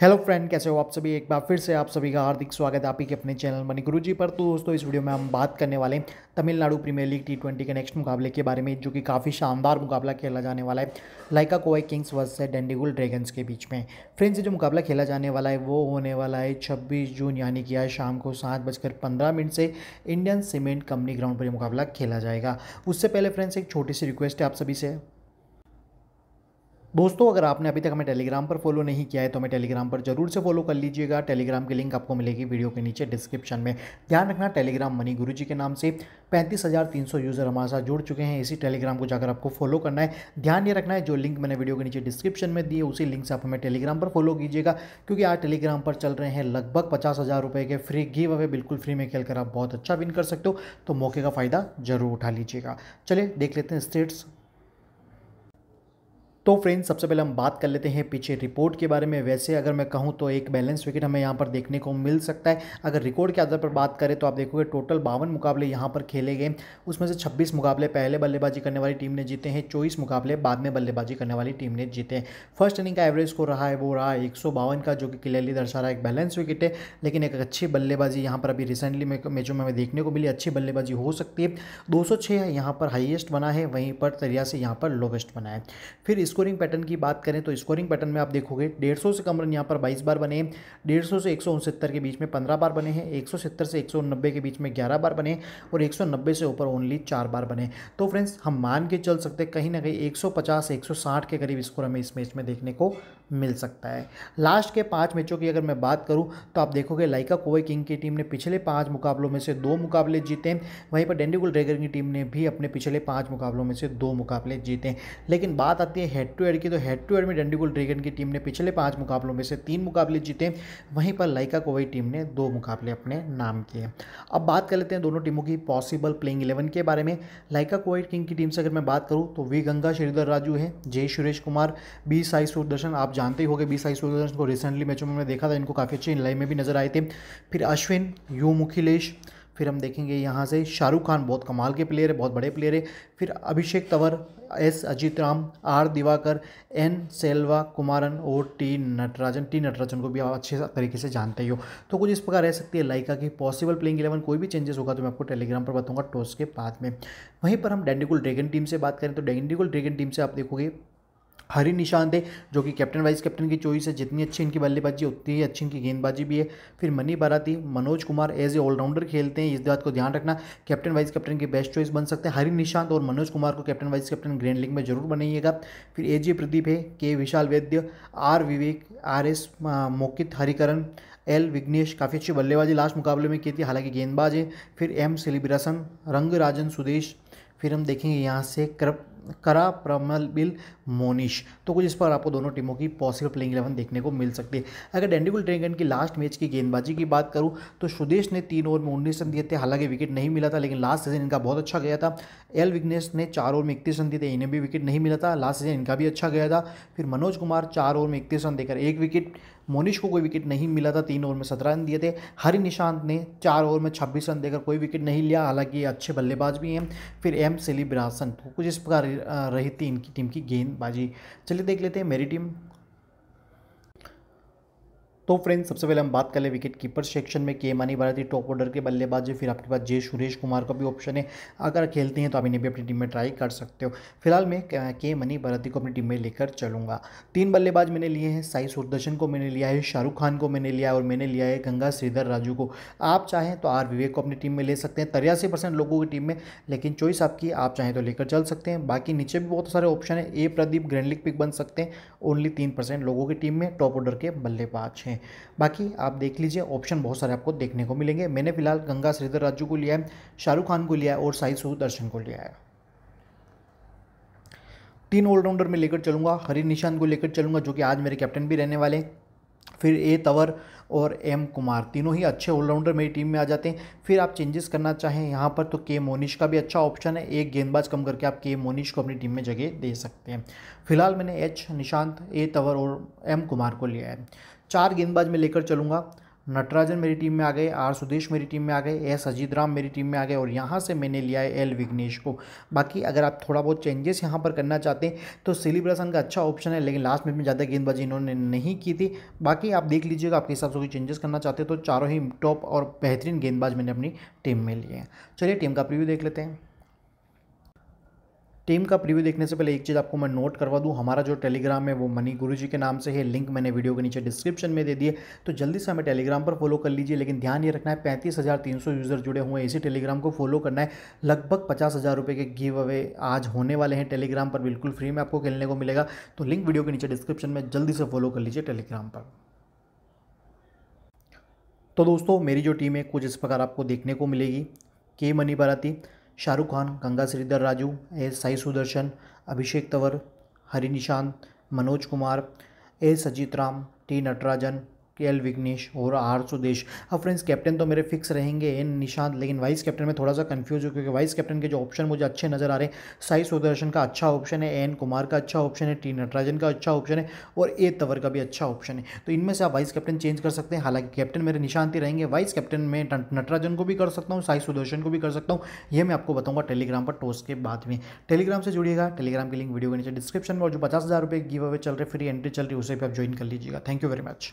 hello friend कैसे हो आप सभी एक बार फिर से आप सभी का हार्दिक स्वागत है आप ही के अपने चैनल मनी गुरु जी पर तो दोस्तों इस वीडियो में हम बात करने वाले हैं Tamil Nadu premier league T twenty के नेक्स्ट मुकाबले के बारे में जो कि काफ़ी शानदार मुकाबला खेला जाने वाला है Lyca Kovai kings versus Dindigul dragons के बीच में फ्रेंड्स जो मुकाबला खेला जाने वाला है वो होने वाला है छब्बीस जून यानी कि आज शाम को सात बजकर पंद्रह मिनट से इंडियन सीमेंट कंपनी ग्राउंड पर यह मुकाबला खेला जाएगा उससे पहले फ्रेंड्स एक छोटी सी रिक्वेस्ट है आप सभी से दोस्तों अगर आपने अभी तक हमें टेलीग्राम पर फॉलो नहीं किया है तो हमें टेलीग्राम पर जरूर से फॉलो कर लीजिएगा टेलीग्राम की लिंक आपको मिलेगी वीडियो के नीचे डिस्क्रिप्शन में ध्यान रखना टेलीग्राम मनी गुरु जी के नाम से पैंतीस हज़ार तीन सौ यूज़र हमारे साथ जुड़ चुके हैं इसी टेलीग्राम को जाकर आपको फॉलो करना है ध्यान ये रखना है जो लिंक मैंने वीडियो के नीचे डिस्क्रिप्शन में दिए उसी लिंक से आप हमें टेलीग्राम पर फॉलो कीजिएगा क्योंकि आज टेलीग्राम पर चल रहे हैं लगभग पचास हज़ार रुपये के फ्री गिव अवे बिल्कुल फ्री में खेल आप बहुत अच्छा विन कर सकते हो तो मौके का फ़ायदा जरूर उठा लीजिएगा चलिए देख लेते हैं स्टेट्स तो फ्रेंड्स सबसे पहले हम बात कर लेते हैं पीछे रिपोर्ट के बारे में वैसे अगर मैं कहूँ तो एक बैलेंस विकेट हमें यहाँ पर देखने को मिल सकता है अगर रिकॉर्ड के आधार पर बात करें तो आप देखोगे टोटल बावन मुकाबले यहाँ पर खेले गए उसमें से 26 मुकाबले पहले बल्लेबाजी करने वाली टीम ने जीते हैं चौबीस मुकाबले बाद में बल्लेबाजी करने वाली टीम ने जीते हैं फर्स्ट इनिंग का एवरेज स्कोर रहा है वो रहा एक का जो कि क्लियरली दर्शा रहा है एक बैलेंस विकेट है लेकिन एक अच्छी बल्लेबाजी यहाँ पर अभी रिसेंटली मैचों में हमें देखने को मिली अच्छी बल्लेबाजी हो सकती है दो सौ यहाँ पर हाइएस्ट बना है वहीं पर से यहाँ पर लोवेस्ट बना है फिर इसको स्कोरिंग पैटर्न की बात करें तो स्कोरिंग पैटर्न में आप देखोगे डेढ़ से कम रन यहाँ पर बाईस बार बने डेढ़ से एक के बीच में पंद्रह बार बने हैं एक से एक के बीच में ग्यारह बार बने और एक से ऊपर ओनली चार बार बने तो फ्रेंड्स हम मान के चल सकते कहीं ना कहीं एक सौ के करीब स्कोर हमें इस मैच में देखने को मिल सकता है लास्ट के पांच मैचों की अगर मैं बात करूँ तो आप देखोगे लाइका कोवे किंग की टीम ने पिछले पांच मुकाबलों में से दो मुकाबले जीते वहीं पर डेंडीगुल ड्रैगन की टीम ने भी अपने पिछले पांच मुकाबलों में से दो मुकाबले जीते हैं लेकिन बात आती है हेड टू हेड की तो हेड टू हेड में डंडीगुल ड्रैगन की टीम ने पिछले पांच मुकाबलों में से तीन मुकाबले जीते वहीं पर लाइका कोवई टीम ने दो मुकाबले अपने नाम किए अब बात कर लेते हैं दोनों टीमों की पॉसिबल प्लेइंग इलेवन के बारे में लाइका कोवई किंग की टीम से अगर मैं बात करूँ तो वी गंगा श्रीधर राजू है जय सुरेश कुमार बी साई सूरदर्शन आप जानते ही हो गए बी साई सूरदर्शन को रिसेंटली मैचों में मैंने देखा था इनको काफ़ी अच्छे इन में भी नजर आए थे फिर अश्विन यू मुखिलेश फिर हम देखेंगे यहाँ से शाहरुख खान बहुत कमाल के प्लेयर है बहुत बड़े प्लेयर है फिर Abhishek Tanwar S Ajith Ram R Diwakar N Selva Kumaran और टी नटराजन टी नटराजन को भी आप अच्छे तरीके से जानते ही हो तो कुछ इस प्रकार रह सकती है लाइका की पॉसिबल प्लेइंग इलेवन कोई भी चेंजेस होगा तो मैं आपको टेलीग्राम पर बताऊंगा टॉस के बाद में वहीं पर हम डेंडिकुल ड्रैगन टीम से बात करें तो डेंडिकुल ड्रैगन टीम से आप देखोगे हरी निशांत जो कि कैप्टन वाइस कैप्टन की चॉइस है जितनी अच्छी इनकी बल्लेबाजी उतनी ही अच्छी इनकी गेंदबाजी भी है फिर Mani Bharathi Manoj Kumar as a all rounder खेलते हैं इस बात को ध्यान रखना कैप्टन वाइस कैप्टन की बेस्ट चॉइस बन सकते हैं हरी निशांत और मनोज कुमार को captain vice captain grand league में जरूर बनाइएगा फिर ए प्रदीप है K Vishal Vaidya R Vivek R S Mokit Harikaran L Vignesh काफ़ी अच्छी बल्लेबाजी लास्ट मुकाबले में की थी हालांकि गेंदबाज है फिर एम सेलिब्रेशन रंग राजन सुदेश फिर हम देखेंगे यहाँ से क्रप करा प्रमल बिल मोनिश तो कुछ इस पर आपको दोनों टीमों की पॉसिबल प्लेइंग इलेवन देखने को मिल सकती है अगर डेंडिगुल ड्रैगन की लास्ट मैच की गेंदबाजी की बात करूँ तो सुदेश ने तीन ओवर में उन्नीस रन दिए थे हालांकि विकेट नहीं मिला था लेकिन लास्ट सीजन इनका बहुत अच्छा गया था एल विग्नेश ने चार ओवर में इकतीस रन दिए थे इन्हें भी विकेट नहीं मिला था लास्ट सीजन इनका भी अच्छा गया था फिर मनोज कुमार चार ओवर में इकतीस रन देकर एक विकेट मोनिश को कोई विकेट नहीं मिला था तीन ओवर में सत्रह रन दिए थे हरि निशांत ने चार ओवर में छब्बीस रन देकर कोई विकेट नहीं लिया हालांकि ये अच्छे बल्लेबाज भी हैं फिर एम सेलिब्रासन तो कुछ इस प्रकार रही थी इनकी टीम की गेंदबाजी चलिए देख लेते हैं मेरी टीम तो फ्रेंड्स सबसे पहले हम बात कर ले विकेट कीपर सेक्शन में के मानी भारतीय टॉप ऑर्डर के बल्लेबाज है फिर आपके पास जय सुरेश कुमार का भी ऑप्शन है अगर खेलते हैं तो आप इन्हें भी अपनी टीम में ट्राई कर सकते हो फिलहाल मैं के मनी भारती को अपनी टीम में लेकर चलूँगा तीन बल्लेबाज मैंने लिए हैं साई सुरदर्शन को मैंने लिया है शाहरुख खान को मैंने लिया है और मैंने लिया है गंगा श्रीधर राजू को आप चाहें तो आर विवेक को अपनी टीम में ले सकते हैं तिरासी परसेंट लोगों की टीम में लेकिन चॉइस आपकी आप चाहें तो लेकर चल सकते हैं बाकी नीचे भी बहुत सारे ऑप्शन है ए प्रदीप ग्रैंडलिक पिक बन सकते हैं ओनली तीन परसेंट लोगों की टीम में टॉप ऑर्डर के बल्लेबाज हैं हैं बाकी आप देख लीजिए ऑप्शन बहुत सारे आपको देखने को मिलेंगे मैंने फिलहाल गंगा श्रीधर राजू को लिया है शाहरुख खान को लिया है और साई सुदर्शन को लिया है तीन ऑलराउंडर में लेकर चलूंगा हरी निशान को लेकर चलूंगा जो कि आज मेरे कैप्टन भी रहने वाले फिर ए तवर और एम कुमार तीनों ही अच्छे ऑलराउंडर मेरी टीम में आ जाते हैं फिर आप चेंजेस करना चाहें यहाँ पर तो के मोनिश का भी अच्छा ऑप्शन है एक गेंदबाज कम करके आप के मोनिश को अपनी टीम में जगह दे सकते हैं फिलहाल मैंने एच निशांत ए तवर और एम कुमार को लिया है चार गेंदबाज में लेकर चलूँगा नटराजन मेरी टीम में आ गए आर सुदेश मेरी टीम में आ गए एस अजीत राम मेरी टीम में आ गए और यहाँ से मैंने लिया है एल विग्नेश को बाकी अगर आप थोड़ा बहुत चेंजेस यहाँ पर करना चाहते हैं तो सेलिब्रेशन का अच्छा ऑप्शन है लेकिन लास्ट मिनट में ज़्यादा गेंदबाजी इन्होंने नहीं की थी बाकी आप देख लीजिएगा आपके हिसाब से कोई चेंजेस करना चाहते हैं तो चारों ही टॉप और बेहतरीन गेंदबाज मैंने अपनी टीम में लिए हैं चलिए टीम का प्रिव्यू देख लेते हैं टीम का प्रीव्यू देखने से पहले एक चीज़ आपको मैं नोट करवा दूँ हमारा जो टेलीग्राम है वो मनी गुरु जी के नाम से है लिंक मैंने वीडियो के नीचे डिस्क्रिप्शन में दे दिए तो जल्दी से हमें टेलीग्राम पर फॉलो कर लीजिए लेकिन ध्यान ये रखना है पैंतीस हज़ार तीन सौ यूज़र जुड़े हुए हैं इसी टेलीग्राम को फॉलो करना है लगभग पचास हज़ार रुपये के गिव अवे आज होने वाले हैं टेलीग्राम पर बिल्कुल फ्री में आपको खेलने को मिलेगा तो लिंक वीडियो के नीचे डिस्क्रिप्शन में जल्दी से फॉलो कर लीजिए टेलीग्राम पर तो दोस्तों मेरी जो टीम है कुछ इस प्रकार आपको देखने को मिलेगी K Mani Bharathi Shahrukh Khan Ganga Sridhar Raju A Sai Sudarshan Abhishek Tanwar Hari Nishant Manoj Kumar A Sajith Ram T Natarajan K L Vignesh और आर सुदेश अब फ्रेंड्स कैप्टन तो मेरे फिक्स रहेंगे एन निशांत लेकिन वाइस कैप्टन में थोड़ा सा कन्फ्यूज हूँ क्योंकि वाइस कैप्टन के जो ऑप्शन मुझे अच्छे नजर आ रहे हैं साई सुदर्शन का अच्छा ऑप्शन है एन कुमार का अच्छा ऑप्शन है टी नटराजन का अच्छा ऑप्शन है और ए तवर का भी अच्छा ऑप्शन है तो इनमें से आप वाइस कैप्टन चेंज कर सकते हैं हालांकि कैप्टन मेरे निशांत ही रहेंगे वाइस कैप्टन में नटराजन को भी कर सकता हूँ साई सुदर्शन को भी कर सकता हूँ यह मैं आपको बताऊँगा टेलीग्राम पर टोस्ट के बाद में टेलीग्राम से जुड़िएगा टेलीग्राम की लिंक वीडियो के नीचे डिस्क्रिप्शन में और जो पचास हज़ार रुपये गिव अवे चल रहे फ्री एंट्री चल रही है उसे भी आप ज्वाइन कर लीजिएगा थैंक यू वेरी मच